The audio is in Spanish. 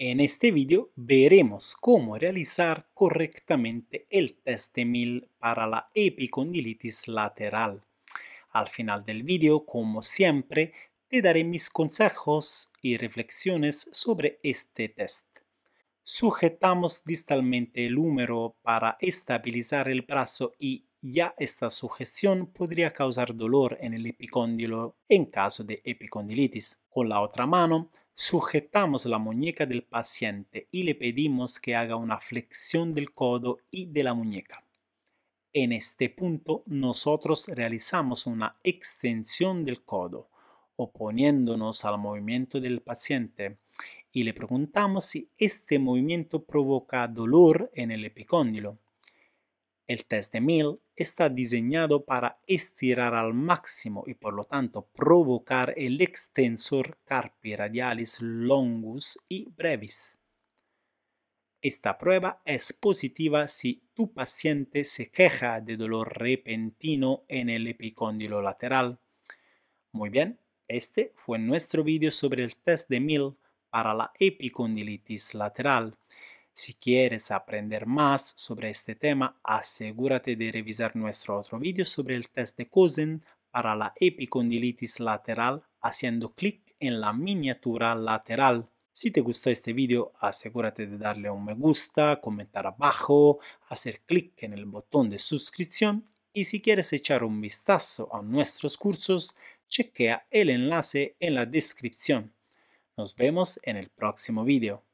En este vídeo veremos cómo realizar correctamente el test de MIL para la epicondilitis lateral. Al final del vídeo, como siempre, te daré mis consejos y reflexiones sobre este test. Sujetamos distalmente el húmero para estabilizar el brazo y ya esta sujeción podría causar dolor en el epicóndilo en caso de epicondilitis. Con la otra mano Sujetamos la muñeca del paciente y le pedimos que haga una flexión del codo y de la muñeca. En este punto nosotros realizamos una extensión del codo, oponiéndonos al movimiento del paciente, y le preguntamos si este movimiento provoca dolor en el epicóndilo. El test de Mill está diseñado para estirar al máximo y por lo tanto provocar el extensor carpi radialis longus y brevis. Esta prueba es positiva si tu paciente se queja de dolor repentino en el epicóndilo lateral. Muy bien, este fue nuestro vídeo sobre el test de Mill para la epicondilitis lateral si quieres aprender más sobre este tema, asegúrate de revisar nuestro otro video sobre el test de Cozen para la epicondilitis lateral haciendo clic en la miniatura lateral. Si te gustó este video, asegúrate de darle un me gusta, comentar abajo, hacer clic en el botón de suscripción y si quieres echar un vistazo a nuestros cursos, chequea el enlace en la descripción. Nos vemos en el próximo video.